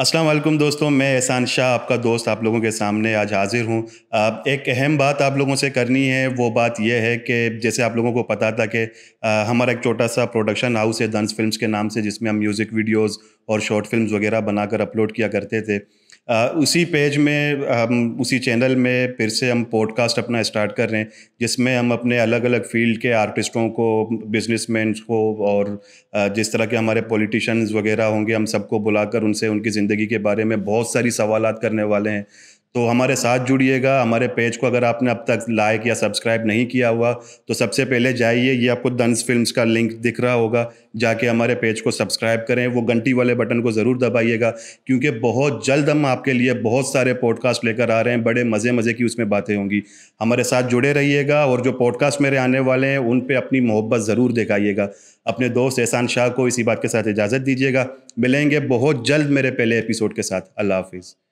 अस्सलाम वालेकुम दोस्तों मैं एहसान शाह आपका दोस्त आप लोगों के सामने आज हाज़िर हूँ एक अहम बात आप लोगों से करनी है वो बात यह है कि जैसे आप लोगों को पता था कि हमारा एक छोटा सा प्रोडक्शन हाउस है दंस फिल्म्स के नाम से जिसमें हम म्यूज़िक वीडियोस और शॉर्ट फिल्म्स वगैरह बनाकर अपलोड किया करते थे उसी पेज में हम उसी चैनल में फिर से हम पॉडकास्ट अपना स्टार्ट कर रहे हैं जिसमें हम अपने अलग अलग फील्ड के आर्टिस्टों को बिजनेसमैन को और जिस तरह के हमारे पॉलिटिशियंस वगैरह होंगे हम सबको बुलाकर उनसे उनकी ज़िंदगी के बारे में बहुत सारी सवाल करने वाले हैं तो हमारे साथ जुड़िएगा हमारे पेज को अगर आपने अब तक लाइक या सब्सक्राइब नहीं किया हुआ तो सबसे पहले जाइए ये आपको दंस फिल्म का लिंक दिख रहा होगा जाके हमारे पेज को सब्सक्राइब करें वो घंटी वाले बटन को ज़रूर दबाइएगा क्योंकि बहुत जल्द हम आपके लिए बहुत सारे पॉडकास्ट लेकर आ रहे हैं बड़े मज़े मज़े की उसमें बातें होंगी हमारे साथ जुड़े रहिएगा और जो पॉडकास्ट मेरे आने वाले हैं उन पर अपनी मोहब्बत ज़रूर दिखाइएगा अपने दोस्त एहसान शाह को इसी बात के साथ इजाज़त दीजिएगा मिलेंगे बहुत जल्द मेरे पहले एपिसोड के साथ अल्लाह हाफिज़